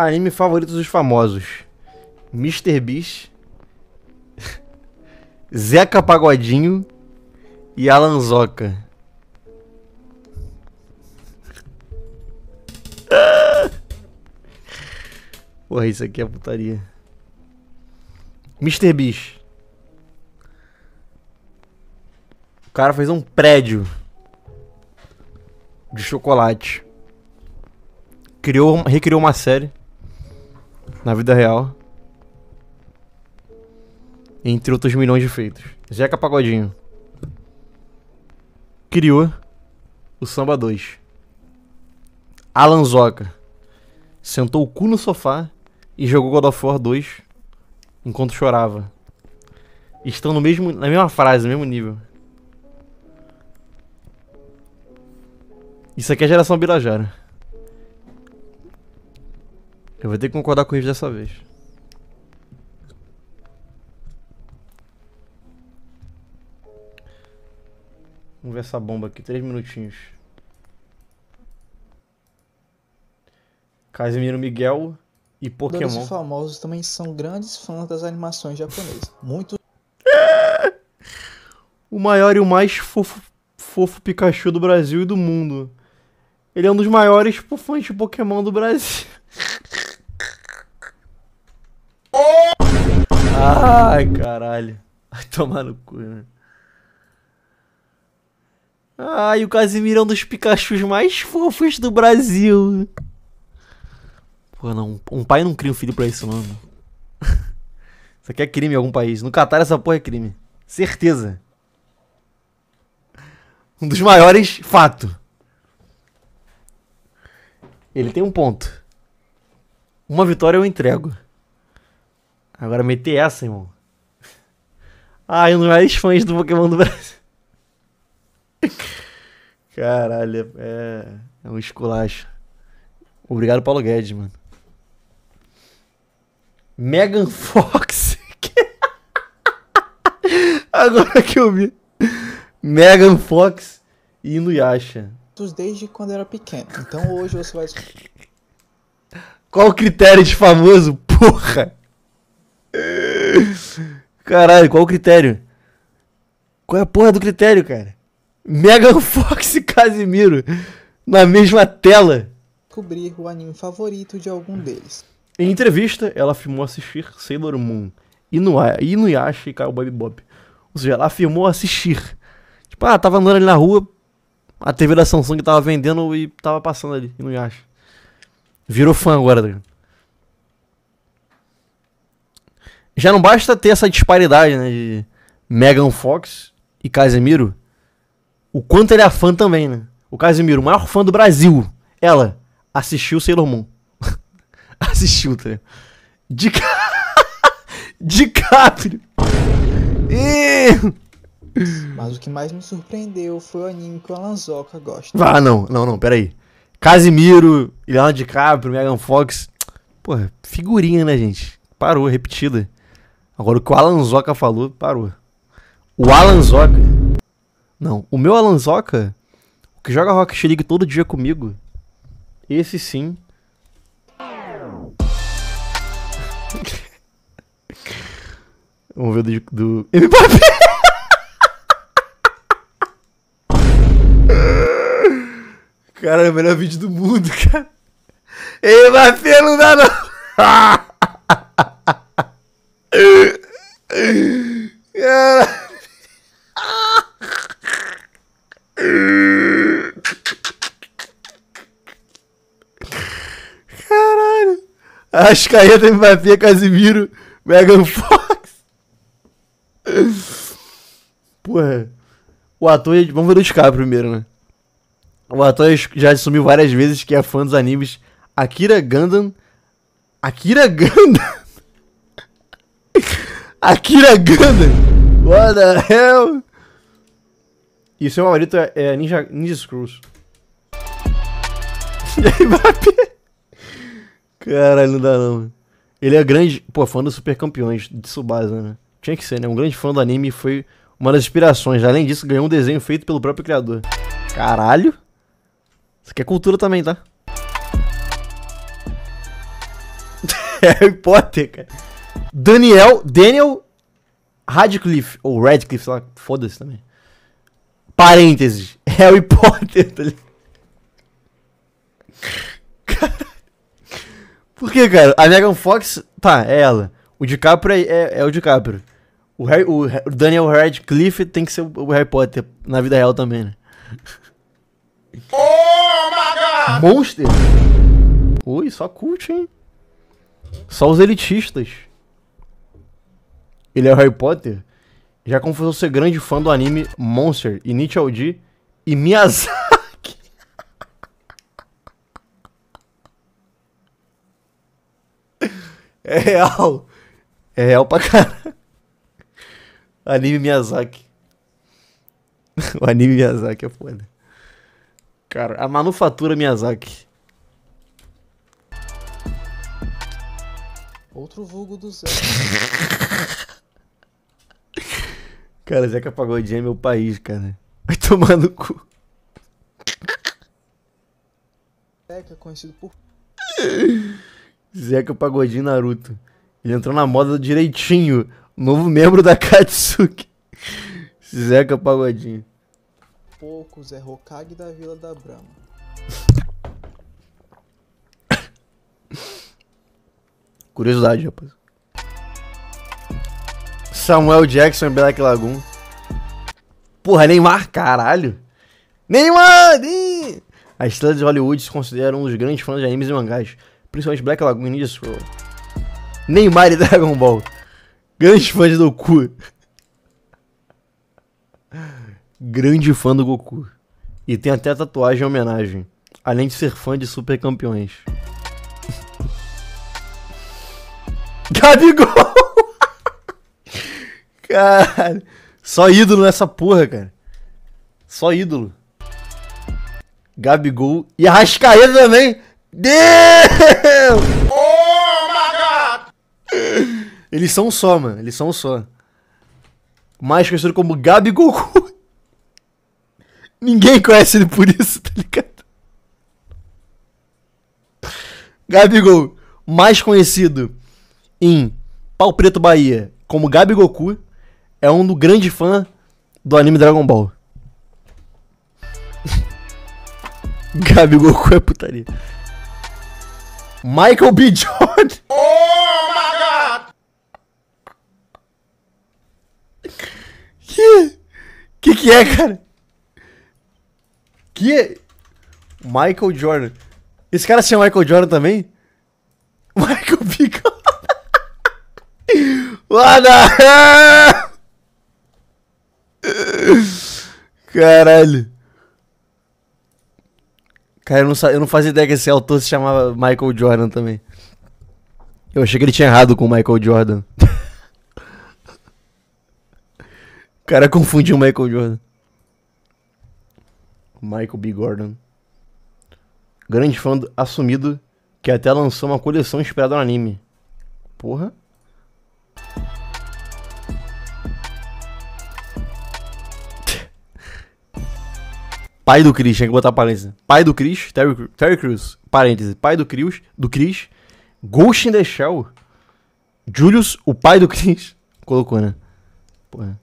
Anime favorito dos famosos: Mr. Beast, Zeca Pagodinho e Alan Zoca. Porra, isso aqui é putaria. Mr. Beast. O cara fez um prédio de chocolate. Criou, recriou uma série na vida real. Entre outros milhões de feitos. Zeca Pagodinho. Criou o Samba 2. Alan Zoca. Sentou o cu no sofá e jogou God of War 2 enquanto chorava. Estão no mesmo, na mesma frase, no mesmo nível. Isso aqui é geração Birajara. Eu vou ter que concordar com isso dessa vez. Vamos ver essa bomba aqui, três minutinhos. Casimiro Miguel e Pokémon. Todos famosos também são grandes fãs das animações japonesas. Muito. o maior e o mais fofo, fofo Pikachu do Brasil e do mundo. Ele é um dos maiores fãs de Pokémon do Brasil. Ai, caralho. Vai tomar no cu, né? Ai, o Casimirão é um dos Pikachus mais fofos do Brasil. Pô, não. Um pai não cria um filho pra isso, não. Mano. Isso aqui é crime em algum país. No Catar, essa porra é crime. Certeza. Um dos maiores, fato. Ele tem um ponto. Uma vitória eu entrego. Agora meter essa, irmão. Ai, um dos maiores fãs do Pokémon do Brasil. Caralho, é, é um esculacho. Obrigado, Paulo Guedes, mano. Megan Fox. Agora que eu vi. Megan Fox e Inuyasha. Desde quando era pequeno. Então hoje você vai. Qual o critério de famoso, porra? Caralho, qual o critério? Qual é a porra do critério, cara? Megan Fox e Casimiro na mesma tela. Cobrir o anime favorito de algum deles. Em entrevista, ela afirmou assistir Sailor Moon, Inuyasha e Cowboy Bob. Ou seja, ela afirmou assistir. Tipo, ah, tava andando ali na rua, a TV da Samsung tava vendendo e tava passando ali, Inuyasha. Virou fã agora, tá ligado? já não basta ter essa disparidade, né? De Megan Fox e Casemiro. O quanto ele é fã também, né? O Casemiro, o maior fã do Brasil. Ela assistiu Sailor Moon. assistiu, tá De DiCaprio. Mas o que mais me surpreendeu foi o anime que o Alanzoca gosta. Ah, não, não, não, peraí. Casimiro, Leonardo DiCaprio, Megan Fox. Porra, figurinha, né, gente? Parou, repetida. Agora o que o Alanzoca falou, parou. O Alanzoca. Não, o meu Alanzoca, o que joga Rocket League todo dia comigo, esse sim. Vamos ver do. do... Mbappé! cara, é o melhor vídeo do mundo, cara. Mbappé não dá não! Caralho. vai Mbappé, Casimiro, Megan Fox. Porra. O ator... Vamos ver o Scar primeiro, né? O ator já assumiu várias vezes que é fã dos animes Akira Gundam... Akira Gundam... Akira Gundam. What the hell? E seu marido é, é Ninja, Ninja Screws. Caralho, não dá não. Ele é grande, pô, fã dos super campeões de Subasa, né? Tinha que ser, né? Um grande fã do anime foi uma das inspirações. Além disso, ganhou um desenho feito pelo próprio criador. Caralho! Isso aqui é cultura também, tá? Harry Potter, cara. Daniel, Daniel Radcliffe, ou Radcliffe, sei lá, foda-se também. Parênteses, Harry Potter, tá Cara, por que, cara? A Megan Fox, tá, é ela. O DiCaprio é, é, é o DiCaprio. O, Harry, o, Daniel Radcliffe tem que ser o, o Harry Potter na vida real também, né? Oh, Monster! Ui, só cult, hein? Só os elitistas ele é o Harry Potter, já confessou ser grande fã do anime Monster e Nietzsche D e Miyazaki. É real. É real pra caralho. Anime Miyazaki. o anime Miyazaki é foda. Cara, a manufatura Miyazaki. Outro vulgo do Zé. Cara, Zeca Pagodinho é meu país, cara. Vai tomar no cu. Zeca, é conhecido por. Zeca Pagodinho Naruto. Ele entrou na moda direitinho. Novo membro da Katsuki. Zeca Pagodinho. Pouco, Zé Hokage da Vila da Brahma. Curiosidade, rapaz. Samuel Jackson e Black Lagoon. Porra, Neymar, caralho. Neymar! As estrelas de Hollywood se consideram um dos grandes fãs de animes e mangás, principalmente Black Lagoon e Ninja Scroll. Neymar e Dragon Ball. Grandes fãs do Goku. Grande fã do Goku. E tem até tatuagem em homenagem. Além de ser fã de super campeões. Gabigol! Cara, só ídolo nessa porra, cara. Só ídolo. Gabigol e Arrascaeta também. Deus! Oh, my God! Eles são só, mano. Eles são só. Mais conhecido como Gabigol. Ninguém conhece ele por isso, tá ligado? Gabigol, mais conhecido em Pau Preto Bahia como Gabigol. Goku é um grande fã do anime Dragon Ball. Gabi Goku é putaria. Michael B. Jordan. Oh my god! Que? Que que é, cara? Que? Michael Jordan. Esse cara se chama Michael Jordan também? Michael B. Jordan. What the hell? Caralho. Cara, eu não, eu não fazia ideia que esse autor se chamava Michael Jordan também. Eu achei que ele tinha errado com o Michael Jordan. o cara confundiu o Michael Jordan. Michael B. Gordon. Grande fã assumido que até lançou uma coleção inspirada no anime. Porra. Pai do Chris, tem que botar parênteses. Pai do Chris, Terry, Terry Crews, parênteses. Pai do Chris, do Chris, Ghost in the Shell. Julius, o pai do Chris, colocou, né? É.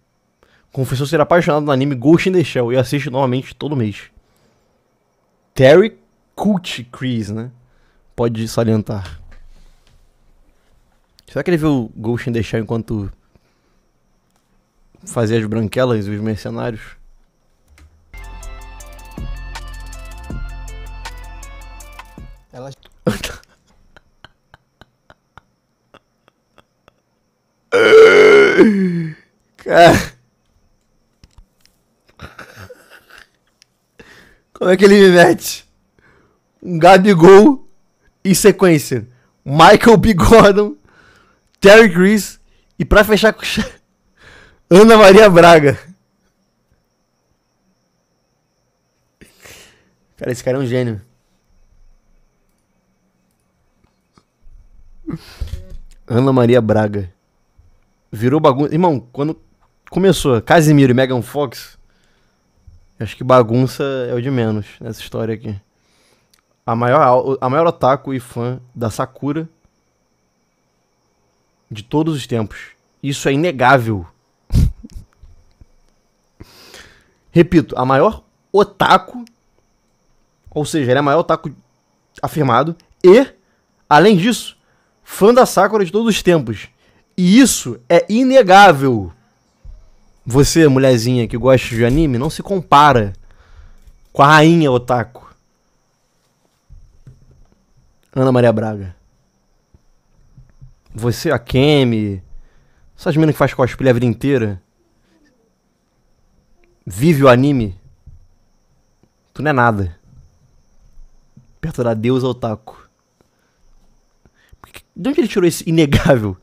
Confessou ser apaixonado no anime Ghost in the Shell e assiste novamente todo mês. Terry Cult Chris, né? Pode salientar. Será que ele viu Ghost in the Shell enquanto fazia as branquelas e os mercenários? Cara. Como é que ele me mete? Um Gabigol e sequência. Michael B. Gordon, Terry Crews e pra fechar com Ana Maria Braga. Cara, esse cara é um gênio. Ana Maria Braga. Virou bagunça. Irmão, quando começou Casimiro e Megan Fox, acho que bagunça é o de menos nessa história aqui. A maior, a maior otaku e fã da Sakura de todos os tempos. Isso é inegável. Repito, a maior otaku, ou seja, ele é a maior otaku afirmado, e, além disso, fã da Sakura de todos os tempos. E isso é inegável. Você, mulherzinha que gosta de anime, não se compara com a rainha otaku. Ana Maria Braga. Você, a Kemi, essas meninas que faz cosplay a vida inteira, vive o anime, tu não é nada. Perto da deusa otaku. De onde ele tirou esse inegável?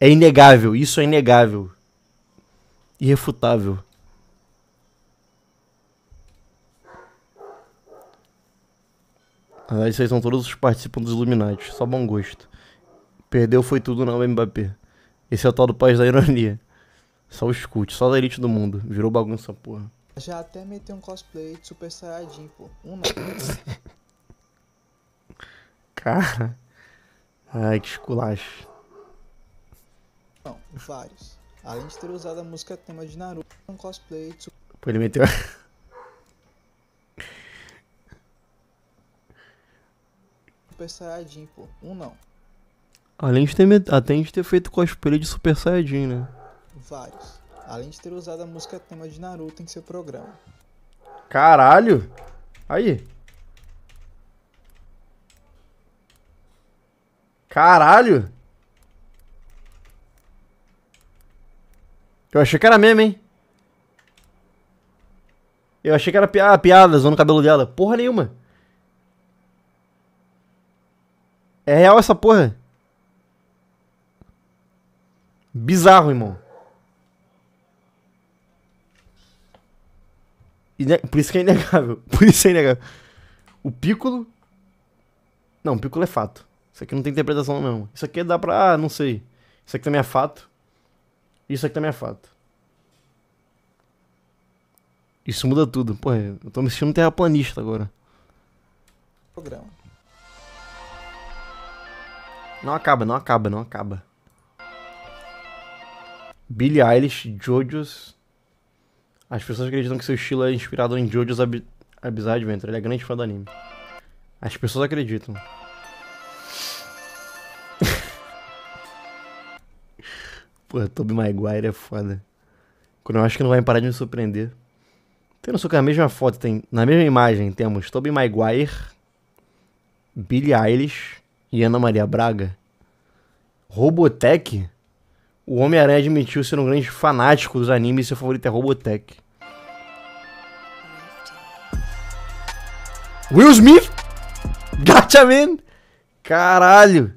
É inegável, isso é inegável. Irrefutável. Na verdade, vocês são todos os participantes dos Illuminati. Só bom gosto. Perdeu foi tudo não, Mbappé. Esse é o tal do país da ironia. Só o escute, só da elite do mundo. Virou bagunça, porra. Já até meteu um cosplay de Super Saiyajin, pô. Um não. Cara. Ai, que esculacho. Não, vários. Além de ter usado a música tema de Naruto, um cosplay de... Pô, ele meteu... Super Saiyajin, pô. Um não. Além de ter, met... Além de ter feito cosplay de Super Saiyajin, né? Vários. Além de ter usado a música tema de Naruto em seu programa. Caralho! Aí. Caralho! Eu achei que era meme, hein? Eu achei que era piada, ah, piada zoando o cabelo dela. Porra nenhuma. É real essa porra. Bizarro, irmão. Por isso que é inegável. Por isso é inegável. O Piccolo. Não, o Piccolo é fato. Isso aqui não tem interpretação, não. Isso aqui dá pra. Ah, não sei. Isso aqui também é fato. Isso aqui é também é fato. Isso muda tudo. Pô, é, eu tô me sentindo terraplanista agora. Programa. Não acaba, não acaba, não acaba. Billie Eilish, Jojo's. As pessoas acreditam que seu estilo é inspirado em Jojo's Ab Bizarre Adventure. Ele é grande fã do anime. As pessoas acreditam. Porra, Tobey Maguire é foda. Quando eu acho que não vai parar de me surpreender. Tem no a mesma foto, tem, na mesma imagem temos Tobey Maguire, Billie Eilish e Ana Maria Braga. Robotech? O Homem-Aranha admitiu ser um grande fanático dos animes e seu favorito é Robotech. Will Smith? Gotcha, man! Caralho!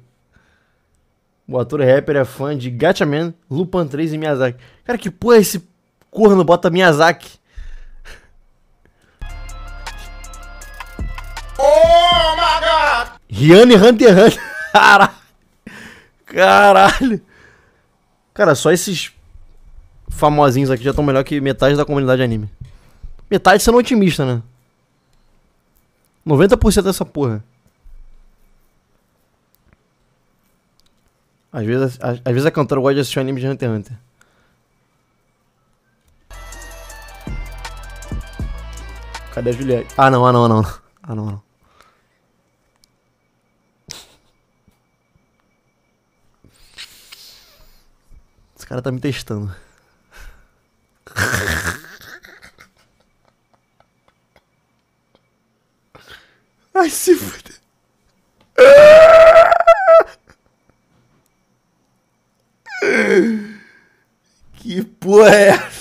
O ator rapper é fã de Gatchaman, Lupin 3 e Miyazaki. Cara, que porra é esse corno bota Miyazaki? Oh my god! Rihanna e Hunter x Hunter. Caralho. Caralho. Cara, só esses famosinhos aqui já estão melhor que metade da comunidade anime. Metade sendo otimista, né? 90% dessa porra. Às vezes, às, às vezes a cantora gosta de assistir um anime de Hunter x Hunter. Cadê a Juliette? Ah, ah não, ah não, ah não. Ah não, ah não. Esse cara tá me testando. Ai, se fuder. porra é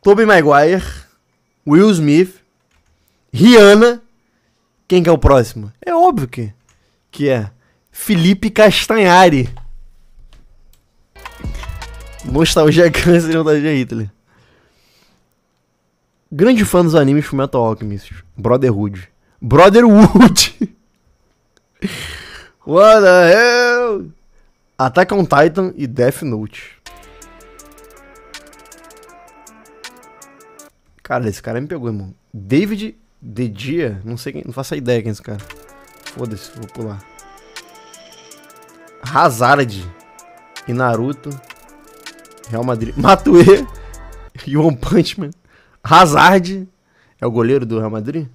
Tobey Maguire, Will Smith, Rihanna. Quem que é o próximo? É óbvio que, que é Felipe Castanhari. Nostalgia Câncer e Nostalgia Hitler grande fã dos animes Fullmetal Alchemist, Brotherhood. Brotherhood! What the hell? Attack on Titan e Death Note. Cara, esse cara me pegou, irmão. David de dia, não sei quem, não faço ideia quem é esse cara. Foda-se, vou pular. Hazard e Naruto, Real Madrid, Matue e One Punch Man. Hazard é o goleiro do Real Madrid?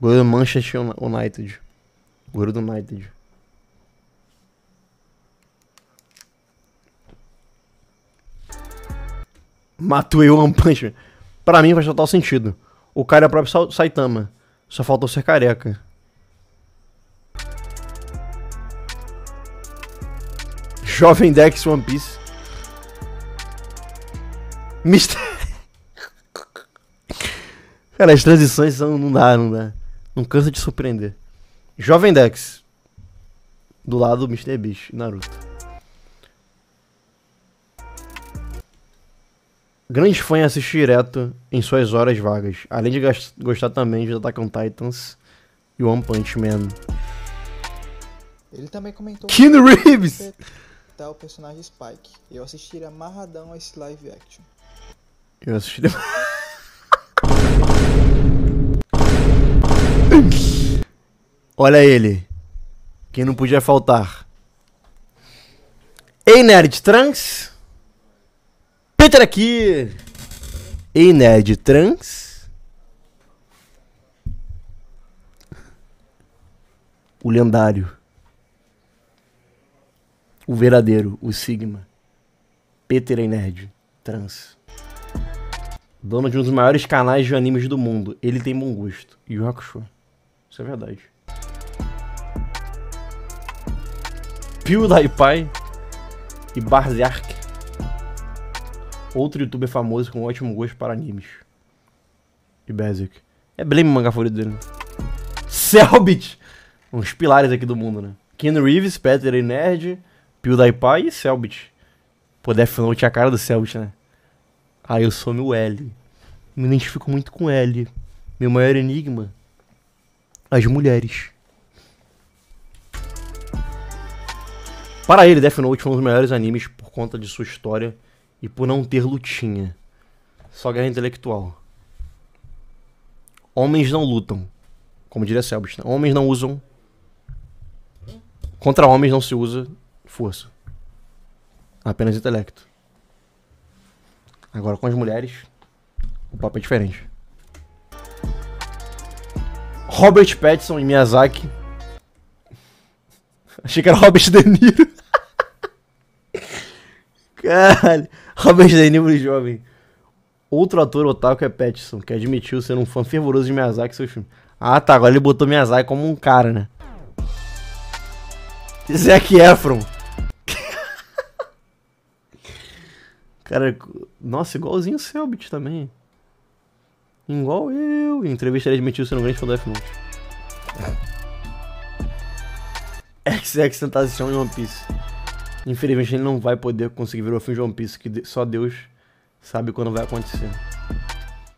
Goleiro do Manchester United. Goleiro do United. Matuei o One Punch Man. Pra mim faz total sentido. O cara é o próprio Saitama. Só faltou ser careca. Jovem Dex One Piece. Mister Cara, as transições são, não dá, não dá. Não cansa de surpreender. Jovem Dex. Do lado do Mr. Beast e Naruto. Grande fã em assiste direto em suas horas vagas. Além de gostar também de Attack on Titans e One Punch Man. Ele também comentou... Kino Reeves! Tá o personagem Spike. Eu assistiria amarradão a esse live action. Eu assistiria... Olha ele. Quem não podia faltar. Ei, Nerd Trans. Peter aqui. Ei, Nerd Trans. O lendário. O verdadeiro, o Sigma. Peter e Nerd Trans. Dono de um dos maiores canais de animes do mundo. Ele tem bom gosto. e Rock Show. Isso é verdade. PewDiePie e Barzark, Outro youtuber famoso com ótimo gosto para animes. E Basic. É Blame o mangá favorito dele. Selbit! Uns pilares aqui do mundo, né? Ken Reeves, Peter e Nerd, PewDiePie e Selbit. Pô, Death Note é a cara do Selbit, né? Ah, eu sou meu L. Me identifico muito com L. Meu maior enigma as mulheres. Para ele, Death Note foi um dos melhores animes por conta de sua história e por não ter lutinha. Só guerra intelectual. Homens não lutam. Como diria Selbst. Né? Homens não usam. Contra homens não se usa força. Apenas intelecto. Agora com as mulheres, o papo é diferente. Robert Pattinson e Miyazaki. Achei que era Robert De Niro. Caralho. Robert De Niro jovem. Outro ator otaku é Pattinson, que admitiu ser um fã fervoroso de Miyazaki e seus filmes. Ah, tá. Agora ele botou Miyazaki como um cara, né? Zac Efron. cara, nossa, igualzinho o Selbit também. Igual eu. Em entrevista ele admitiu ser um grande fã do Death Note. XX Tentação e One Piece. Infelizmente ele não vai poder conseguir ver o fim de One Piece, que só Deus sabe quando vai acontecer.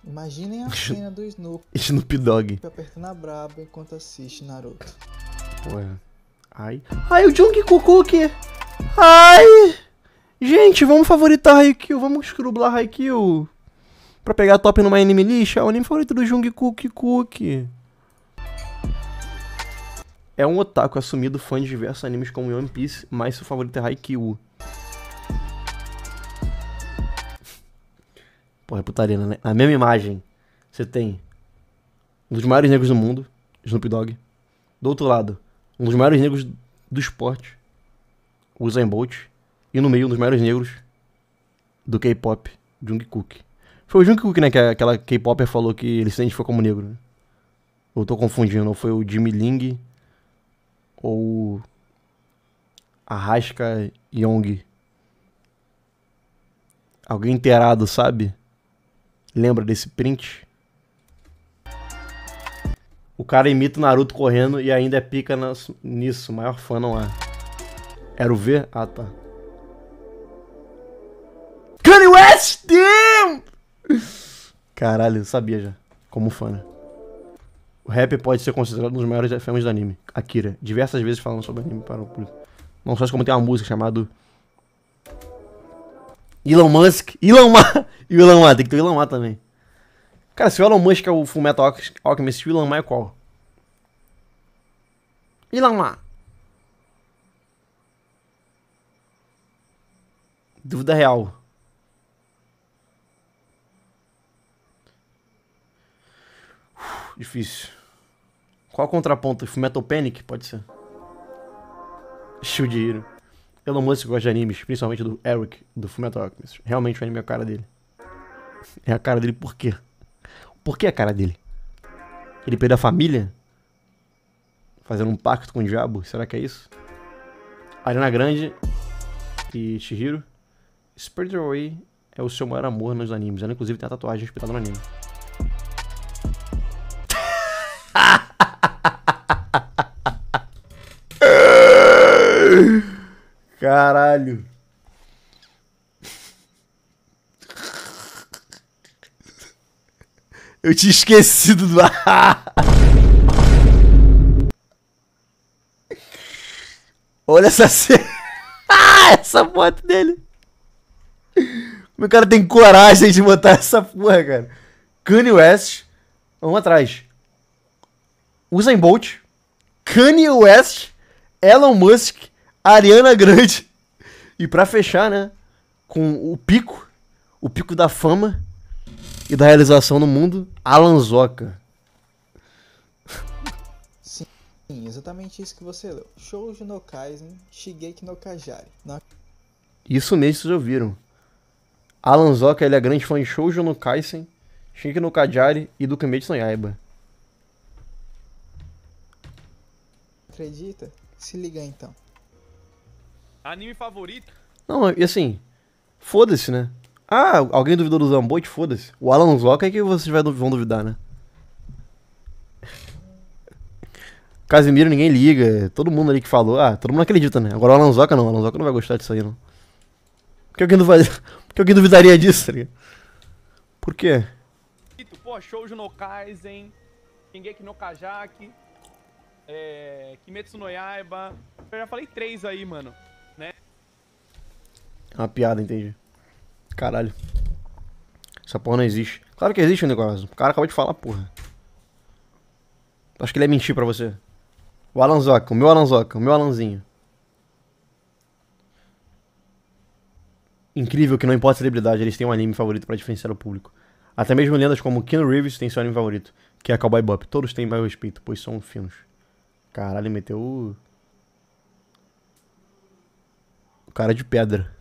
Imaginem a cena do Snoop. Snoop Dogg. Apertando a braba enquanto assiste Naruto. Ai. Ai, o Jung Kukuki! Ai! Gente, vamos favoritar Haikyuu, vamos escrublar Haikyuu. Pra pegar top numa anime list, é o anime favorito do Jung Cook Cook. É um otaku assumido fã de diversos animes como One Piece, mas seu favorito é Haikyuu. Porra, é putaria, né? Na mesma imagem, você tem um dos maiores negros do mundo, Snoop Dogg. Do outro lado, um dos maiores negros do esporte, Usain Bolt. E no meio, um dos maiores negros do K-pop, Jungkook. Foi o Jungkook, né, que é aquela K-Popper falou que ele se identificou como negro. Eu né? tô confundindo, ou foi o Jimmy Ling, ou Arrasca Yong. Alguém inteirado, sabe? Lembra desse print? O cara imita o Naruto correndo e ainda é pica nisso. Maior fã não é. Era o V? Ah, tá. Caralho, eu sabia já. Como fã, né? O rap pode ser considerado um dos maiores filmes do anime. Akira, diversas vezes falando sobre anime para o público. Não só como tem uma música chamada Elon Musk. Elon Ma. E o Elon Ma, tem que ter o Elon Ma também. Cara, se o Elon Musk é o Fullmetal Alchemist, o Elon Musk é qual? Elon Ma. Dúvida real. Difícil. Qual contraponto? Fullmetal Panic? Pode ser. Shujiro. Elon Musk gosta de animes, principalmente do Eric, do Fullmetal Alchemist. Realmente o anime é a cara dele. É a cara dele por quê? Por que a cara dele? Ele perdeu a família? Fazendo um pacto com o diabo? Será que é isso? Ariana Grande e Shihiro. Spirit Away é o seu maior amor nos animes. Ela inclusive tem a tatuagem respeitada no anime. Caralho. Eu tinha esquecido do. Olha essa cena. Ah, essa foto dele. Como é o cara tem coragem de botar essa porra, cara? Kanye West. Vamos atrás. Usain Bolt, Kanye West, Elon Musk, Ariana Grande. E para fechar, né, com o pico, o pico da fama e da realização no mundo, Alan Zoca. Sim, exatamente isso que você leu. Shoujo no Kaisen, Shigeki no Kajari. Na... Isso mesmo, vocês ouviram. Alan Zoka, ele é grande fã de Shoujo no Kaisen, Shigeki no Kajari e do Kimetsu no Yaiba. acredita? Se liga então. Anime favorito? Não, e assim, foda-se, né? Ah, alguém duvidou do Zambote? Foda-se. O Alan Zoca é que vocês vão duvidar, né? Casimiro ninguém liga, todo mundo ali que falou, ah, todo mundo acredita, né? Agora o Alan Zoca não, o Alan Zoca não vai gostar disso aí, não. Por que alguém, duv... Por que alguém duvidaria disso, tá ligado? Por quê? Pô, show de ninguém Shingeki no Kajaki, é, Kimetsu no Yaiba. Eu já falei três aí, mano. Né? Uma piada, entendi. Caralho. Essa porra não existe. Claro que existe, Nicolás. O cara acabou de falar, porra. Acho que ele é mentir pra você. O Alanzoca, o meu Alanzoca, o meu Alanzinho. Incrível que não importa a celebridade, eles têm um anime favorito para diferenciar o público. Até mesmo lendas como Keanu Reeves tem seu anime favorito, que é Cowboy Bop. Todos têm meu respeito, pois são finos. Caralho, meteu o. O cara de pedra.